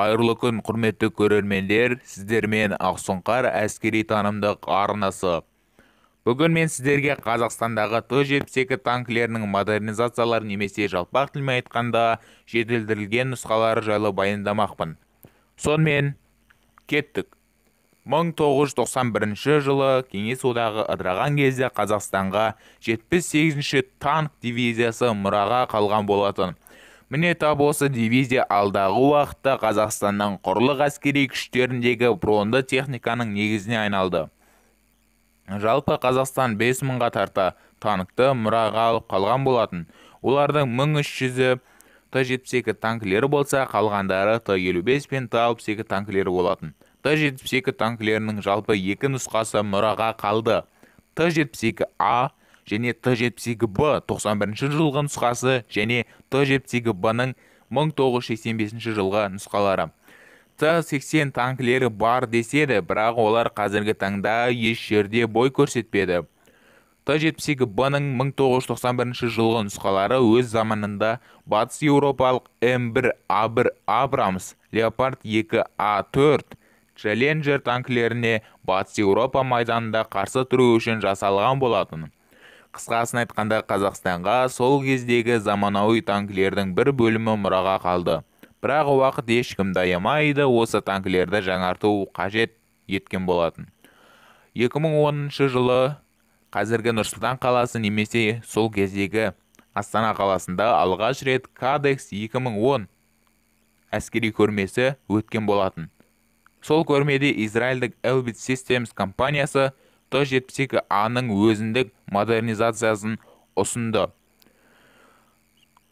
қайырлы күн құрметті көрермендер сіздермен ақсұңқар әскери танымдық арнасы бүгін мен сіздерге қазақстандағы т жетпіс екі танкілерінің модернизациялары немесе жалпақ тілмен айтқанда жетілдірілген нұсқалары жайлы баяндамақпын сонымен кеттік 1991 жылы кеңес одағы ыдыраған кезде қазақстанға 78-ші танк дивизиясы мұраға қалған болатын міне тап осы дивизия алдағы уақытта қазақстанның құрлық әскери күштеріндегі бронды техниканың негізіне айналды жалпы қазақстан 5 мыңға тарта танкты мұраға алып қалған болатын олардың 1300-і Т-72 танкілері болса қалғандары Т-55 пен т екі танкілері болатын Т-72 танкілерінің жалпы екі нұсқасы мұраға қалды Т-72А және т 72 б 91 жылғы нұсқасы және т 72 б ның 1985 жылғы нұсқалары т 80 танкілері бар деседі бірақ олар қазіргі таңда еш жерде бой көрсетпеді т 72 б ның 1991 жылғы нұсқалары өз заманында батыс еуропалық м 1 а 1 абрамс леопард 2 а 4 челленджер танкілеріне батыс еуропа майданында қарсы тұру үшін жасалған болатын қысқасын айтқанда қазақстанға сол кездегі заманауи танкілердің бір бөлімі мұраға қалды бірақ уақыт ешкім аямайды осы танкілерді жаңарту қажет еткен болатын 2010 жылы қазіргі нұрсұлтан қаласы немесе сол кездегі астана қаласында алғаш рет кадекс 2010 әскери көрмесі өткен болатын сол көрмеде израильдік Elbit Systems компаниясы 1972 а аның өзіндік модернизациясын ұсынды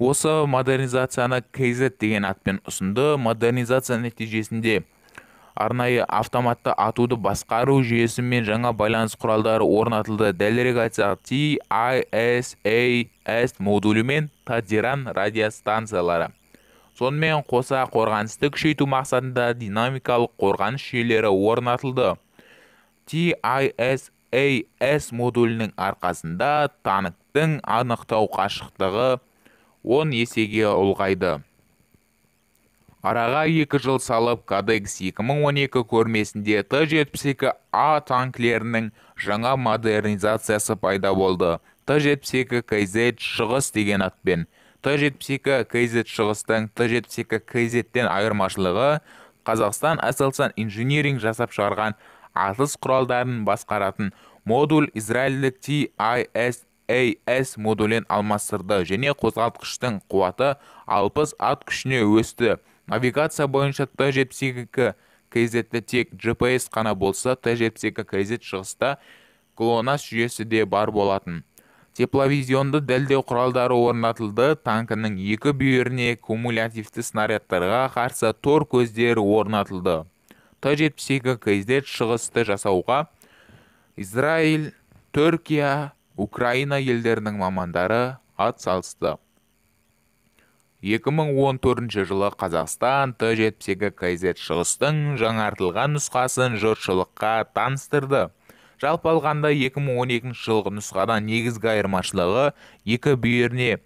осы модернизацияны kz деген атпен ұсынды модернизация нәтижесінде арнайы автоматты атуды басқару жүйесі мен жаңа байланыс құралдары орнатылды дәлірек айтсақ TISAS модулі мен Тадиран радиостанциялары сонымен қоса қорғанысты күшейту мақсатында динамикалық қорғаныс жүйелері орнатылды tis AS модулінің арқасында танықтың анықтау қашықтығы 10 есеге ұлғайды. Араға 2 жыл салып, Кадекс 2012 көрмесінде Т-72А танклерінің жаңа модернизациясы пайда болды. Т-72 кз шығыс деген атпен. Т-72 кз шығыстың Т-72 кз тен айырмашылығы Қазақстан Асылсан инжиниринг жасап шығарған атыс құралдарын басқаратын модуль израильдік TISAS модулін алмастырды және қозғалтқыштың қуаты 60 ат күшіне өсті навигация бойынша Т-72 kz тек GPS қана болса Т-72 kz шығыста клонас жүйесі де бар болатын тепловизионды дәлдеу құралдары орнатылды танкінің екі бүйіріне кумулятивті снарядтарға қарсы тор көздері орнатылды т жетпіс шығысты жасауға израиль түркия украина елдерінің мамандары ат атсалысты 2014 жылы қазақстан т жетпіс екі шығыстың жаңартылған нұсқасын жұртшылыққа таныстырды жалпы алғанда 2012 жылғы нұсқадан негізгі айырмашылығы екі бүйіріне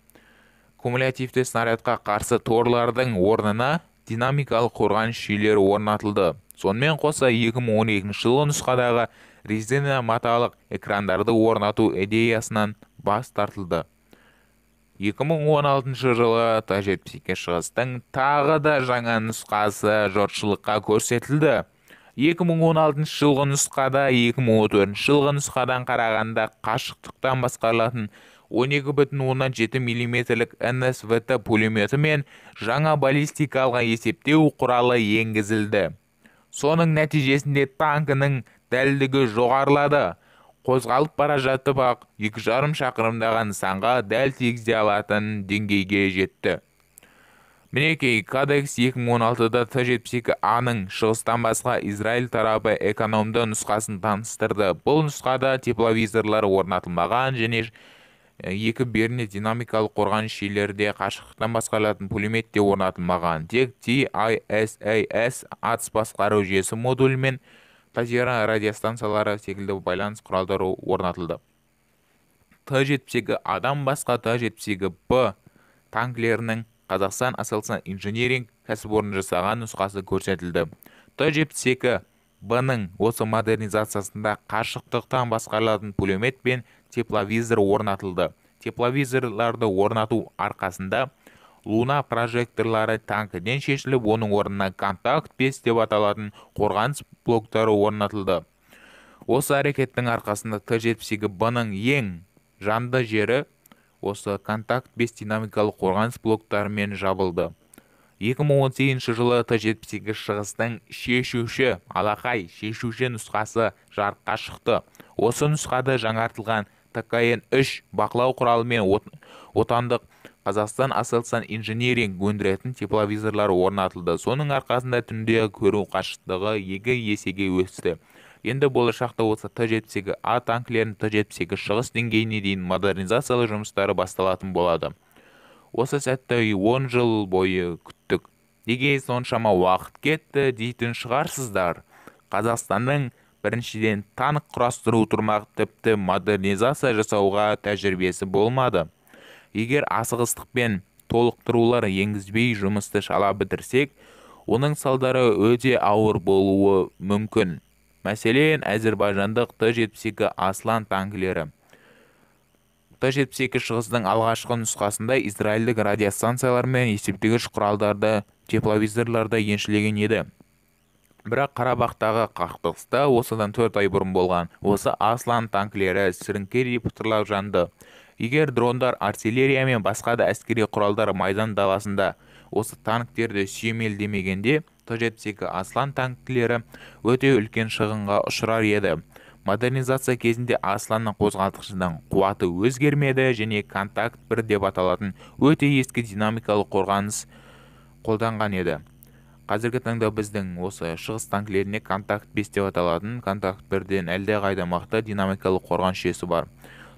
кумулятивті снарядқа қарсы торлардың орнына динамикалық қорған жүйелері орнатылды сонымен қоса 2012 жылғы нұсқадағы резина маталық экрандарды орнату идеясынан бас тартылды 2016 жылы т шығыстың тағы да жаңа нұсқасы жұртшылыққа көрсетілді 2016 жылғы нұсқада 2014 жылғы нұсқадан қарағанда қашықтықтан басқарылатын 12,7 миллиметрлік НСВТ пулеметі мен жаңа баллистикалық есептеу құралы енгізілді соның нәтижесінде танкінің дәлдігі жоғарылады қозғалып бара жатып ақ екі жарым шақырымдаған санға дәл тигізе алатын деңгейге жетті мінекей кадекс 2016-да т 72 аның шығыстан басқа израиль тарабы экономды нұсқасын таныстырды бұл нұсқада тепловизорлар орнатылмаған және екі беріне динамикалық қорған шелерде қашықтықтан басқарылатын пулемет те орнатылмаған тек TISAS атыс басқару жүйесі модулі мен радиостанциялары секілді байланыс құралдары орнатылды Т-72 адам басқа Т-72Б танкілерінің Қазақстан Асалсан инжиниринг кәсіпорны жасаған нұсқасы көрсетілді Т-72 Б-ның осы модернизациясында қашықтықтан басқарылатын пулемет пен тепловизор орнатылды тепловизорларды орнату арқасында луна прожекторлары танкіден шешіліп оның орнына контакт 5 деп аталатын қорғаныс блоктары орнатылды осы әрекеттің арқасында т б бның ең жанды жері осы контакт 5 динамикалық қорғаныс блоктарымен жабылды 2018 жылы т екі шығыстың шешуші алақай шешуші нұсқасы жарыққа шықты осы нұсқада жаңартылған ткн үш бақылау құралымен отандық қазақстан асылсан инжиниринг өндіретін тепловизорлар орнатылды соның арқасында түнде көру қашықтығы екі есеге өсті енді болашақта осы т-78 а танкілерін т-78 шығыс деңгейіне дейін модернизациялау жұмыстары басталатын болады осы сәтті 10 жыл бойы күттік неге соншама уақыт кетті дейтін шығарсыздар қазақстанның біріншіден танк құрастыру тұрмақ тіпті модернизация жасауға тәжірибесі болмады егер асығыстықпен толықтырулар енгізбей жұмысты шала бітірсек оның салдары өте ауыр болуы мүмкін мәселен әзірбайжандық т-72 аслан танкілері т-72 шығыстың алғашқы нұсқасында израильдік радиостанциялар мен есептегіш құралдарды тепловизорларды еншілеген еді бірақ қарабақтағы қақтығыста осыдан төрт ай бұрын болған осы аслан танкілері сіріңкедей пытырлап жанды егер дрондар артиллерия мен басқа да әскери құралдар майдан даласында осы танктерді сүйемелдемегенде т жетпіс аслан танкілері өте үлкен шығынға ұшырар еді модернизация кезінде асланның қозғалтқышының қуаты өзгермеді және контакт бір деп аталатын өте ескі динамикалық қорғаныс қолданған еді қазіргі таңда біздің осы шығыс танкілеріне контакт 5 деп аталатын контакт бірден қайда мықты динамикалық қорған жүйесі бар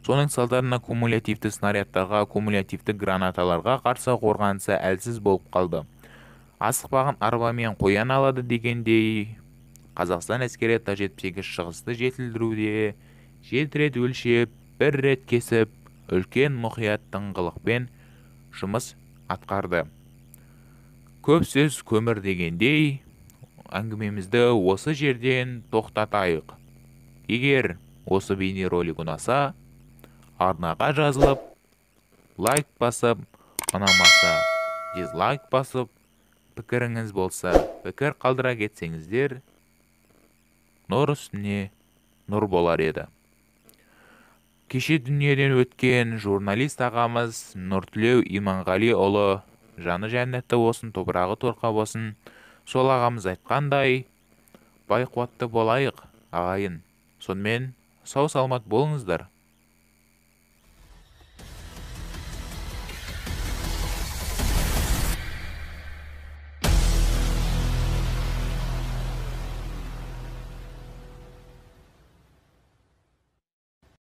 соның салдарынан кумулятивті снарядтарға кумулятивті гранаталарға қарсы қорғанысы әлсіз болып қалды асықпаған арбамен қоян алады дегендей қазақстан әскері т жетпіс шығысты жетілдіруде жеті рет өлшеп бір рет кесіп үлкен мұқият тыңғылықпен жұмыс атқарды көп сөз көмір дегендей әңгімемізді осы жерден тоқтатайық егер осы бейнеролик ұнаса арнаға жазылып лайк басып ұнамаса дизлайк басып пікіріңіз болса пікір қалдыра кетсеңіздер нұр үстіне нұр болар еді кеше дүниеден өткен журналист ағамыз нұртілеу иманғалиұлы жаны жәннетті болсын топырағы торқа болсын сол ағамыз айтқандай бай қуатты болайық ағайын сонымен сау саламат болыңыздар